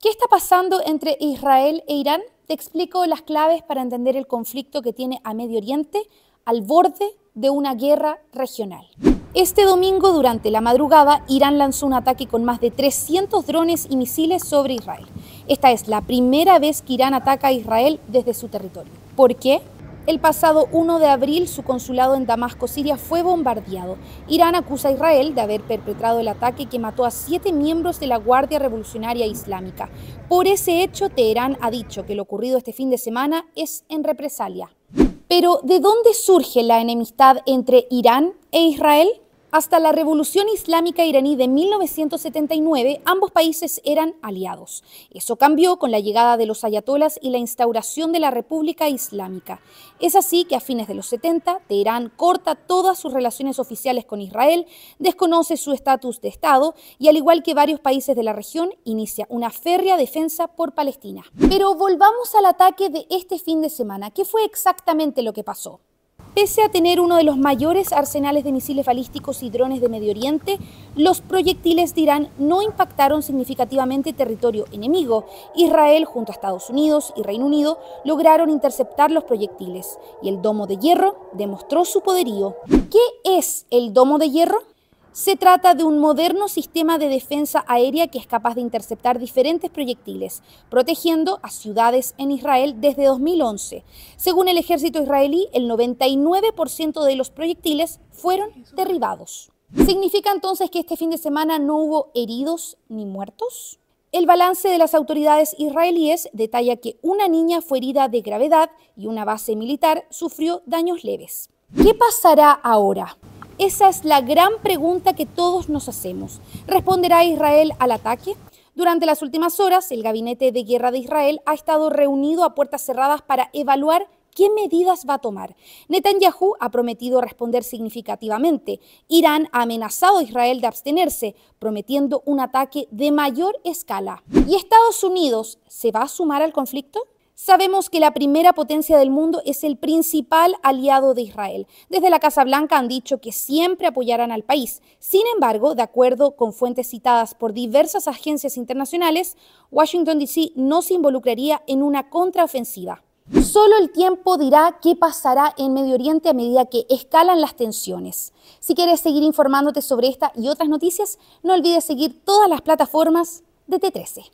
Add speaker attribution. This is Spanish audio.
Speaker 1: ¿Qué está pasando entre Israel e Irán? Te explico las claves para entender el conflicto que tiene a Medio Oriente al borde de una guerra regional. Este domingo, durante la madrugada, Irán lanzó un ataque con más de 300 drones y misiles sobre Israel. Esta es la primera vez que Irán ataca a Israel desde su territorio. ¿Por qué? El pasado 1 de abril, su consulado en Damasco, Siria, fue bombardeado. Irán acusa a Israel de haber perpetrado el ataque que mató a siete miembros de la Guardia Revolucionaria Islámica. Por ese hecho, Teherán ha dicho que lo ocurrido este fin de semana es en represalia. Pero, ¿de dónde surge la enemistad entre Irán e Israel? Hasta la Revolución Islámica iraní de 1979, ambos países eran aliados. Eso cambió con la llegada de los ayatolas y la instauración de la República Islámica. Es así que a fines de los 70, Teherán corta todas sus relaciones oficiales con Israel, desconoce su estatus de Estado y, al igual que varios países de la región, inicia una férrea defensa por Palestina. Pero volvamos al ataque de este fin de semana. ¿Qué fue exactamente lo que pasó? Pese a tener uno de los mayores arsenales de misiles balísticos y drones de Medio Oriente, los proyectiles de Irán no impactaron significativamente territorio enemigo. Israel, junto a Estados Unidos y Reino Unido, lograron interceptar los proyectiles y el domo de hierro demostró su poderío. ¿Qué es el domo de hierro? Se trata de un moderno sistema de defensa aérea que es capaz de interceptar diferentes proyectiles, protegiendo a ciudades en Israel desde 2011. Según el ejército israelí, el 99% de los proyectiles fueron derribados. ¿Significa entonces que este fin de semana no hubo heridos ni muertos? El balance de las autoridades israelíes detalla que una niña fue herida de gravedad y una base militar sufrió daños leves. ¿Qué pasará ahora? Esa es la gran pregunta que todos nos hacemos. ¿Responderá Israel al ataque? Durante las últimas horas, el Gabinete de Guerra de Israel ha estado reunido a puertas cerradas para evaluar qué medidas va a tomar. Netanyahu ha prometido responder significativamente. Irán ha amenazado a Israel de abstenerse, prometiendo un ataque de mayor escala. ¿Y Estados Unidos se va a sumar al conflicto? Sabemos que la primera potencia del mundo es el principal aliado de Israel. Desde la Casa Blanca han dicho que siempre apoyarán al país. Sin embargo, de acuerdo con fuentes citadas por diversas agencias internacionales, Washington DC no se involucraría en una contraofensiva. Solo el tiempo dirá qué pasará en Medio Oriente a medida que escalan las tensiones. Si quieres seguir informándote sobre esta y otras noticias, no olvides seguir todas las plataformas de T13.